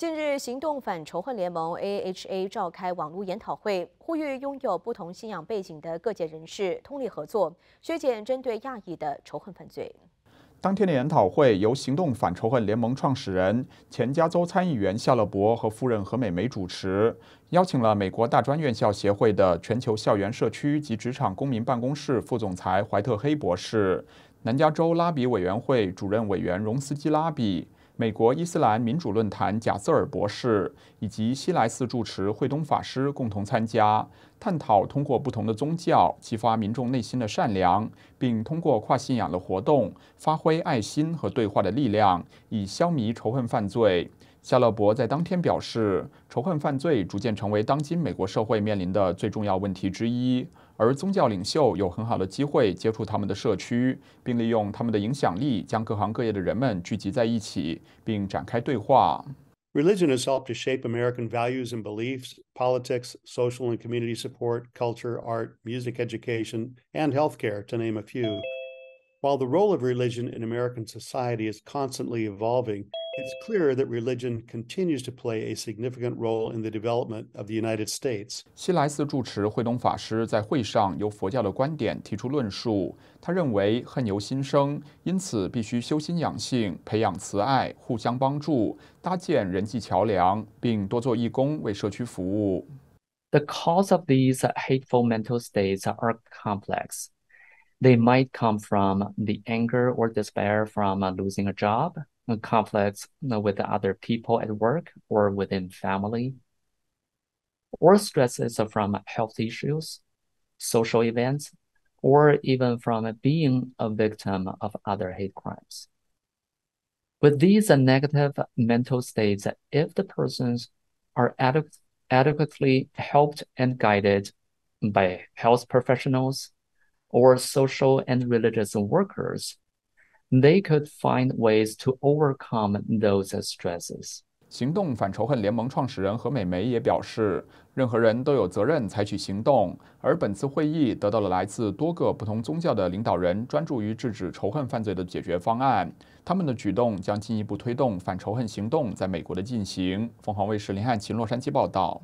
近日，行动反仇恨联盟 （AHA） 召开网络研讨会，呼吁拥有不同信仰背景的各界人士通力合作，削减针对亚裔的仇恨犯罪。当天的研讨会由行动反仇恨联盟创始人、前加州参议员夏勒伯和夫人何美梅主持，邀请了美国大专院校协会的全球校园社区及职场公民办公室副总裁怀特黑博士、南加州拉比委员会主任委员荣斯基拉比。美国伊斯兰民主论坛贾斯尔博士以及西莱斯主持惠东法师共同参加探讨，通过不同的宗教激发民众内心的善良，并通过跨信仰的活动发挥爱心和对话的力量，以消弭仇恨犯罪。夏勒伯在当天表示，仇恨犯罪逐渐成为当今美国社会面临的最重要问题之一。而宗教领袖有很好的机会接触他们的社区，并利用他们的影响力，将各行各业的人们聚集在一起，并展开对话。Religion has helped to shape American values and beliefs, politics, social and community support, culture, art, music education, and healthcare, to name a few. While the role of religion in American society is constantly evolving, it's clear that religion continues to play a significant role in the development of the United States. 西来寺住持慧东法师在会上由佛教的观点提出论述，他认为恨由心生，因此必须修心养性，培养慈爱，互相帮助，搭建人际桥梁，并多做义工为社区服务。The cause of these hateful mental states are complex. They might come from the anger or despair from losing a job conflicts with other people at work or within family, or stresses from health issues, social events, or even from being a victim of other hate crimes. With these negative mental states, if the persons are adequ adequately helped and guided by health professionals or social and religious workers, they could find ways to overcome those stresses。行动反仇恨联盟创始人何美梅也表示，任何人都有责任采取行动。而本次会议得到了来自多个不同宗教的领导人专注于制止仇恨犯罪的解决方案。他们的举动将进一步推动反仇恨行动在美国的进行。凤凰卫视林汉琴洛杉矶报道。